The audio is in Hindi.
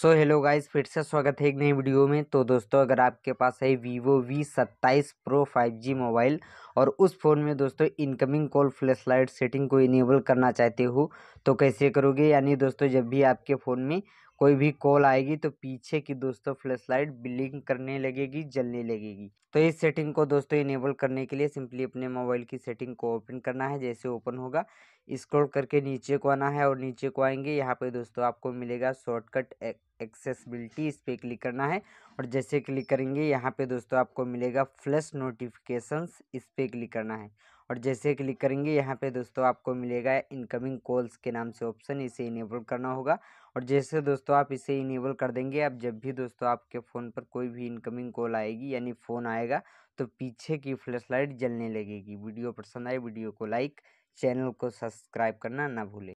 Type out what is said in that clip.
सो हेलो गाइस फिर से स्वागत है एक नई वीडियो में तो दोस्तों अगर आपके पास है वीवो वी सत्ताईस प्रो फाइव जी मोबाइल और उस फ़ोन में दोस्तों incoming call flash light setting को इनेबल करना चाहते हो तो कैसे करोगे यानी दोस्तों जब भी आपके फ़ोन में कोई भी कॉल आएगी तो पीछे की दोस्तों फ्लैश लाइट ब्लिंक करने लगेगी जलने लगेगी तो इस सेटिंग को दोस्तों इनेबल करने के लिए सिंपली अपने मोबाइल की सेटिंग को ओपन करना है जैसे ओपन होगा स्क्रॉल करके नीचे को आना है और नीचे को आएंगे यहाँ पे दोस्तों आपको मिलेगा शॉर्टकट एक्सेसबिलिटी इस पर क्लिक करना है और जैसे क्लिक करेंगे यहाँ पे दोस्तों आपको मिलेगा फ्लैश नोटिफिकेशंस इस पर क्लिक करना है और जैसे क्लिक करेंगे यहाँ पे दोस्तों आपको मिलेगा इनकमिंग कॉल्स के नाम से ऑप्शन इसे इनेबल करना होगा और जैसे दोस्तों आप इसे इनेबल कर देंगे अब जब भी दोस्तों आपके फ़ोन पर कोई भी इनकमिंग कॉल आएगी यानी फ़ोन आएगा तो पीछे की फ्लैश लाइट जलने लगेगी वीडियो पसंद आए वीडियो को लाइक चैनल को सब्सक्राइब करना ना भूलें